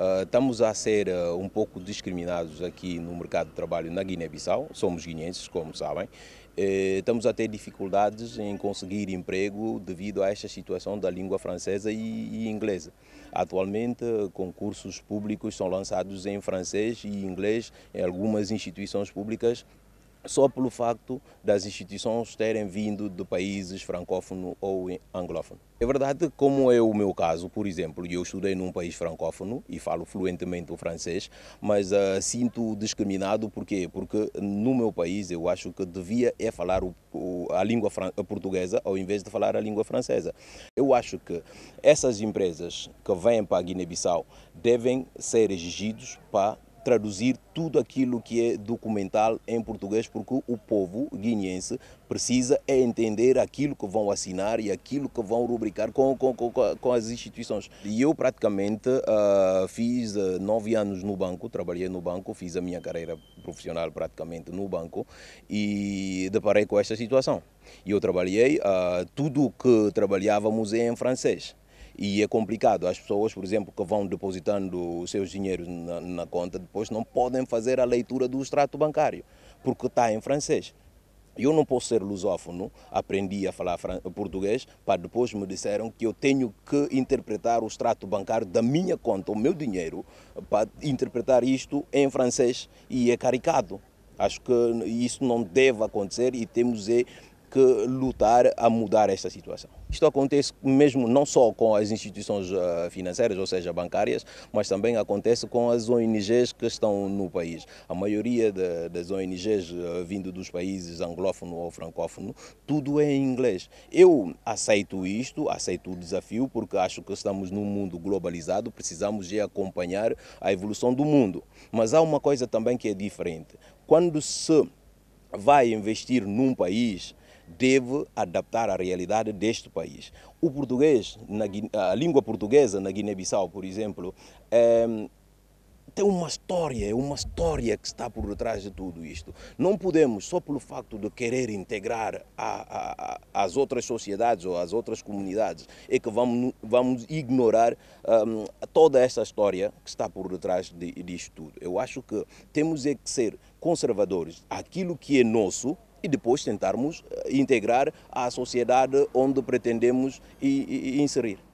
Ah, estamos a ser ah, um pouco discriminados aqui no mercado de trabalho na Guiné-Bissau, somos guineenses, como sabem. Eh, estamos a ter dificuldades em conseguir emprego devido a esta situação da língua francesa e, e inglesa. Atualmente, concursos públicos são lançados em francês e inglês em algumas instituições públicas só pelo facto das instituições terem vindo de países francófonos ou anglófonos. É verdade, como é o meu caso, por exemplo, eu estudei num país francófono e falo fluentemente o francês, mas uh, sinto discriminado porque porque no meu país eu acho que devia é falar o, o, a língua portuguesa ao invés de falar a língua francesa. Eu acho que essas empresas que vêm para a Guiné-Bissau devem ser exigidos para traduzir tudo aquilo que é documental em português, porque o povo guineense precisa é entender aquilo que vão assinar e aquilo que vão rubricar com, com, com, com as instituições. E eu praticamente uh, fiz ah, nove anos no banco, trabalhei no banco, fiz a minha carreira profissional praticamente no banco e deparei com esta situação. E eu trabalhei, uh, tudo que trabalhávamos é em francês. E é complicado. As pessoas, por exemplo, que vão depositando os seus dinheiros na, na conta, depois não podem fazer a leitura do extrato bancário, porque está em francês. Eu não posso ser lusófono, aprendi a falar português, para depois me disseram que eu tenho que interpretar o extrato bancário da minha conta, o meu dinheiro, para interpretar isto em francês e é caricado. Acho que isso não deve acontecer e temos é que lutar a mudar esta situação. Isto acontece mesmo não só com as instituições eh, financeiras, ou seja, bancárias, mas também acontece com as ONGs que estão no país. A maioria de, das ONGs eh, vindo dos países anglófono ou francófono, tudo é em inglês. Eu aceito isto, aceito o desafio, porque acho que estamos num mundo globalizado, precisamos de acompanhar a evolução do mundo. Mas há uma coisa também que é diferente. Quando se vai investir num país, deve adaptar à realidade deste país. O português, na, a língua portuguesa na Guiné-Bissau, por exemplo, é, tem uma história, é uma história que está por detrás de tudo isto. Não podemos, só pelo facto de querer integrar a, a, a, as outras sociedades ou as outras comunidades, é que vamos, vamos ignorar um, ehm, toda essa história que está por detrás de, disto tudo. Eu acho que temos é que ser conservadores. Aquilo que é nosso, e depois tentarmos eh, integrar à sociedade onde pretendemos inserir.